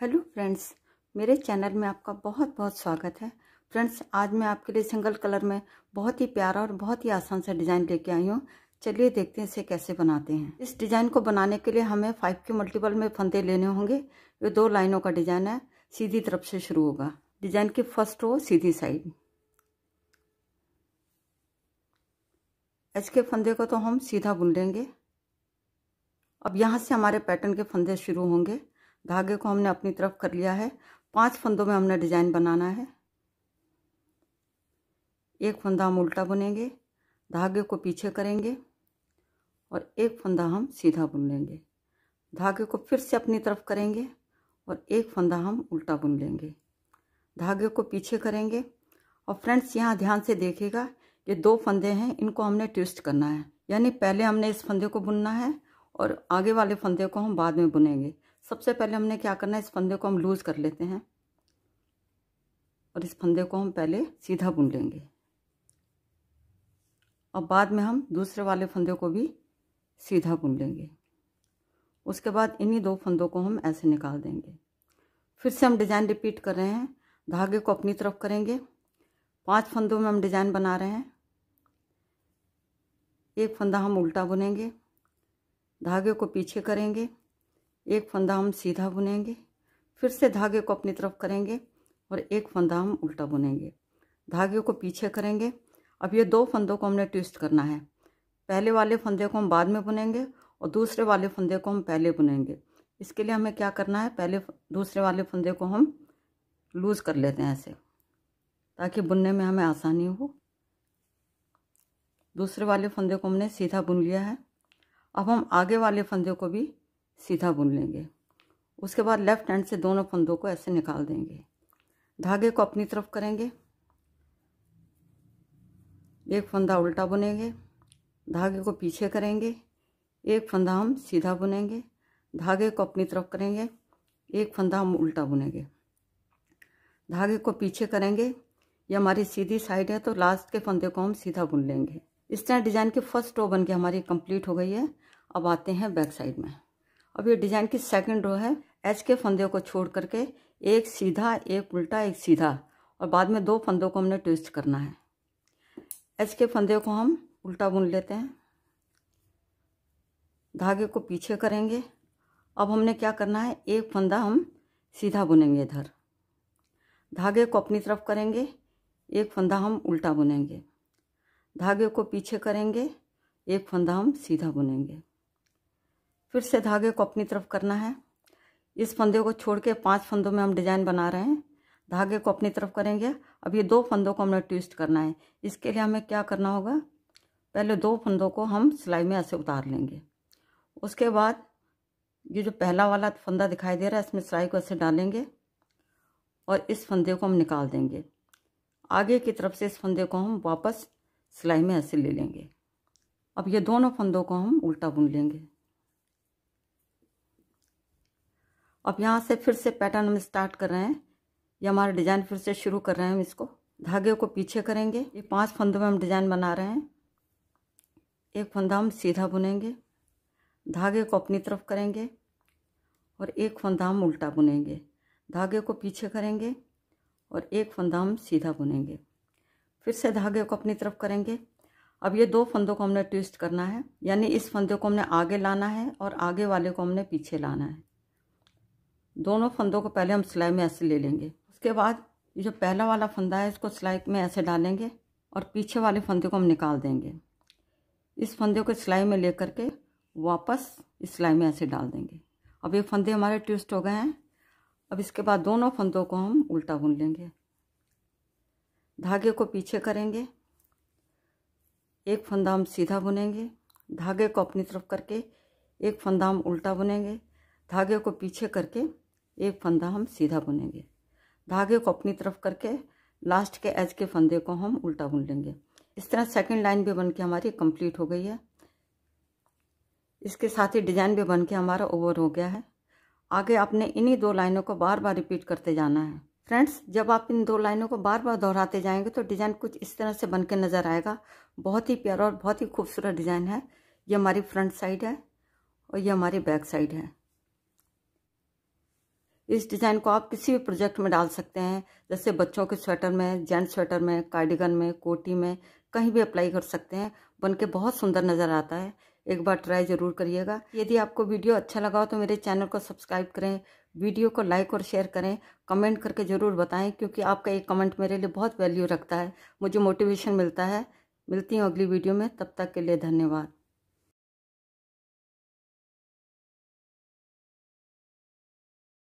hello friends मेरे channel में आपका बहुत बहुत स्वागत है फ्रेंड्स आज मैं आपके लिए सिंगल कलर में बहुत ही प्यारा और बहुत ही आसान सा डिज़ाइन लेके आई हूँ चलिए देखते हैं इसे कैसे बनाते हैं इस डिज़ाइन को बनाने के लिए हमें फाइव के मल्टीपल में फंदे लेने होंगे ये दो लाइनों का डिज़ाइन है सीधी तरफ से शुरू होगा डिज़ाइन की फर्स्ट रो सीधी साइड इसके फंदे को तो हम सीधा बुन लेंगे अब यहाँ से हमारे पैटर्न के फंदे शुरू होंगे धागे को हमने अपनी तरफ कर लिया है पांच फंदों में हमने डिजाइन बनाना है एक फंदा हम उल्टा बुनेंगे धागे को पीछे करेंगे और एक फंदा हम सीधा बुन लेंगे धागे को फिर से अपनी तरफ करेंगे और एक फंदा हम उल्टा बुन लेंगे धागे को पीछे करेंगे और फ्रेंड्स यहाँ ध्यान से देखेगा ये दो फंदे हैं इनको हमने ट्विस्ट करना है यानी पहले हमने इस फंदे को बुनना है और आगे वाले फंदे को हम बाद में बुनेंगे सबसे पहले हमने क्या करना है इस फंदे को हम लूज़ कर लेते हैं और इस फंदे को हम पहले सीधा बुन लेंगे और बाद में हम दूसरे वाले फंदे को भी सीधा बुन लेंगे उसके बाद इन्हीं दो फंदों को हम ऐसे निकाल देंगे फिर से हम डिज़ाइन रिपीट कर रहे हैं धागे को अपनी तरफ करेंगे पांच फंदों में हम डिज़ाइन बना रहे हैं एक फंदा हम उल्टा बुनेंगे धागे को पीछे करेंगे एक फंदा हम सीधा बुनेंगे फिर से धागे को अपनी तरफ करेंगे और एक फंदा हम उल्टा बुनेंगे धागे को पीछे करेंगे अब ये दो फंदों को हमने ट्विस्ट करना है पहले वाले फंदे को हम बाद में बुनेंगे और दूसरे वाले फंदे को हम पहले बुनेंगे इसके लिए हमें क्या करना है पहले दूसरे वाले फंदे को हम लूज़ कर लेते हैं ऐसे ताकि बुनने में हमें आसानी हो दूसरे वाले फंदे को हमने सीधा बुन लिया है अब हम आगे वाले फंदे को भी सीधा बुन लेंगे उसके बाद लेफ़्ट हैंड से दोनों फंदों को ऐसे निकाल देंगे धागे को अपनी तरफ करेंगे एक फंदा उल्टा बुनेंगे धागे को पीछे करेंगे एक फंदा हम सीधा बुनेंगे धागे को अपनी तरफ करेंगे एक फंदा हम उल्टा बुनेंगे धागे को पीछे करेंगे ये हमारी सीधी साइड है तो लास्ट के फंदे को हम सीधा बुन लेंगे इस तरह डिज़ाइन की फर्स्ट रो बन के हमारी कंप्लीट हो गई है अब आते हैं बैक साइड में अब ये डिज़ाइन की सेकंड रो है एच के फंदे को छोड़ करके एक सीधा एक उल्टा एक सीधा और बाद में दो फंदों को हमने ट्विस्ट करना है एच के फंदे को हम उल्टा बुन लेते हैं धागे को पीछे करेंगे अब हमने क्या करना है एक फंदा हम सीधा बुनेंगे इधर धागे को अपनी तरफ करेंगे एक फंदा हम उल्टा बुनेंगे धागे को पीछे करेंगे एक फंदा हम सीधा बुनेंगे फिर से धागे को अपनी तरफ करना है इस फंदे को छोड़ के पाँच फंदों में हम डिज़ाइन बना रहे हैं धागे को अपनी तरफ करेंगे अब ये दो फंदों को हमने ट्विस्ट करना है इसके लिए हमें क्या करना होगा पहले दो फंदों को हम सिलाई में ऐसे उतार लेंगे उसके बाद ये जो पहला वाला फंदा दिखाई दे रहा है इसमें सिलाई को ऐसे डालेंगे और इस फंदे को हम निकाल देंगे आगे की तरफ से इस फंदे को हम वापस सिलाई में ऐसे ले लेंगे अब ये दोनों फंदों को हम उल्टा बुन लेंगे अब यहाँ से फिर से पैटर्न हम स्टार्ट कर रहे हैं ये हमारा डिज़ाइन फिर से शुरू कर रहे हैं हम इसको धागे को पीछे करेंगे ये पांच फंदों में हम डिज़ाइन बना रहे हैं एक फंदा हम सीधा बुनेंगे धागे को अपनी तरफ करेंगे और एक फंदा हम उल्टा बुनेंगे धागे को पीछे करेंगे और एक फंदा हम सीधा बुनेंगे फिर से धागे को अपनी तरफ करेंगे अब ये दो फंदों को हमने ट्विस्ट करना है यानी इस फंदे को हमने आगे लाना है और आगे वाले को हमने पीछे लाना है दोनों फंदों को पहले हम सिलाई में ऐसे ले लेंगे उसके बाद जो पहला वाला फंदा है इसको सिलाई में ऐसे डालेंगे और पीछे वाले फंदे को हम निकाल देंगे इस फंदे को सिलाई में ले करके वापस इस सिलाई में ऐसे डाल देंगे अब ये फंदे हमारे ट्विस्ट हो गए हैं अब इसके बाद दोनों फंदों को हम उल्टा बुन लेंगे धागे को पीछे करेंगे एक फंदा हम सीधा बुनेंगे धागे को अपनी तरफ करके एक फंदा हम उल्टा बुनेंगे धागे को पीछे करके एक फंदा हम सीधा बुनेंगे धागे को अपनी तरफ करके लास्ट के एज के फंदे को हम उल्टा बुन लेंगे इस तरह सेकंड लाइन भी बन के हमारी कंप्लीट हो गई है इसके साथ ही डिजाइन भी बन के हमारा ओवर हो गया है आगे आपने इन्हीं दो लाइनों को बार बार रिपीट करते जाना है फ्रेंड्स जब आप इन दो लाइनों को बार बार दोहराते जाएंगे तो डिज़ाइन कुछ इस तरह से बन के नज़र आएगा बहुत ही प्यारा और बहुत ही खूबसूरत डिज़ाइन है ये हमारी फ्रंट साइड है और ये हमारी बैक साइड है इस डिज़ाइन को आप किसी भी प्रोजेक्ट में डाल सकते हैं जैसे बच्चों के स्वेटर में जेंट्स स्वेटर में कार्डिगन में कोटी में कहीं भी अप्लाई कर सकते हैं बन के बहुत सुंदर नज़र आता है एक बार ट्राई ज़रूर करिएगा यदि आपको वीडियो अच्छा लगा हो तो मेरे चैनल को सब्सक्राइब करें वीडियो को लाइक और शेयर करें कमेंट करके ज़रूर बताएं क्योंकि आपका एक कमेंट मेरे लिए बहुत वैल्यू रखता है मुझे मोटिवेशन मिलता है मिलती हूँ अगली वीडियो में तब तक के लिए धन्यवाद